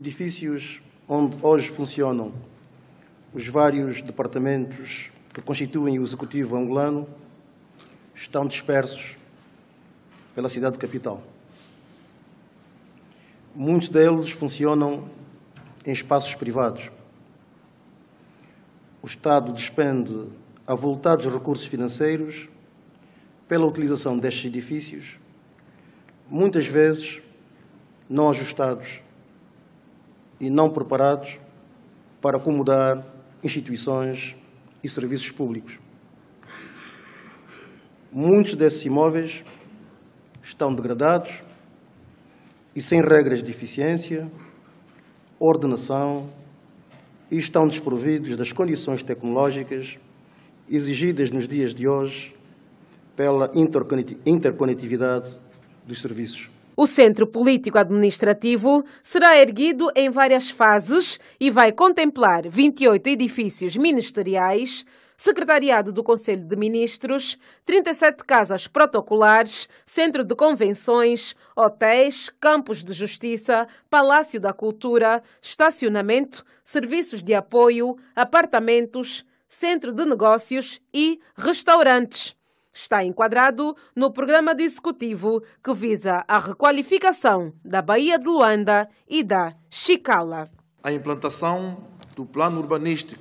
edifícios onde hoje funcionam os vários departamentos que constituem o Executivo angolano estão dispersos pela cidade capital. Muitos deles funcionam em espaços privados. O Estado despende avultados recursos financeiros pela utilização destes edifícios, muitas vezes não ajustados e não preparados para acomodar instituições e serviços públicos. Muitos desses imóveis estão degradados e sem regras de eficiência, ordenação e estão desprovidos das condições tecnológicas exigidas nos dias de hoje pela interconectividade dos serviços. O centro político-administrativo será erguido em várias fases e vai contemplar 28 edifícios ministeriais, Secretariado do Conselho de Ministros, 37 casas protocolares, Centro de Convenções, hotéis, campos de justiça, Palácio da Cultura, estacionamento, serviços de apoio, apartamentos, centro de negócios e restaurantes está enquadrado no programa do Executivo que visa a requalificação da Baía de Luanda e da Chicala. A implantação do plano urbanístico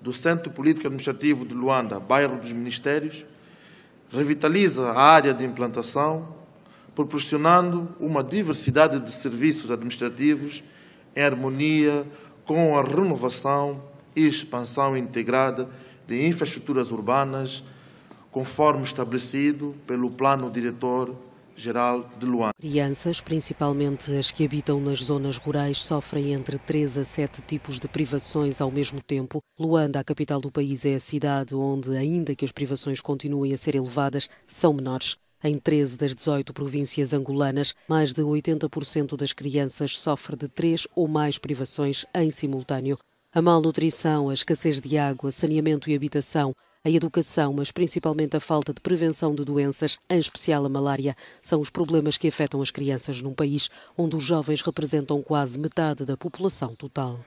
do Centro Político Administrativo de Luanda, bairro dos Ministérios, revitaliza a área de implantação, proporcionando uma diversidade de serviços administrativos em harmonia com a renovação e expansão integrada de infraestruturas urbanas conforme estabelecido pelo Plano Diretor Geral de Luanda. Crianças, principalmente as que habitam nas zonas rurais, sofrem entre 3 a 7 tipos de privações ao mesmo tempo. Luanda, a capital do país, é a cidade onde, ainda que as privações continuem a ser elevadas, são menores. Em 13 das 18 províncias angolanas, mais de 80% das crianças sofrem de três ou mais privações em simultâneo. A malnutrição, a escassez de água, saneamento e habitação a educação, mas principalmente a falta de prevenção de doenças, em especial a malária, são os problemas que afetam as crianças num país onde os jovens representam quase metade da população total.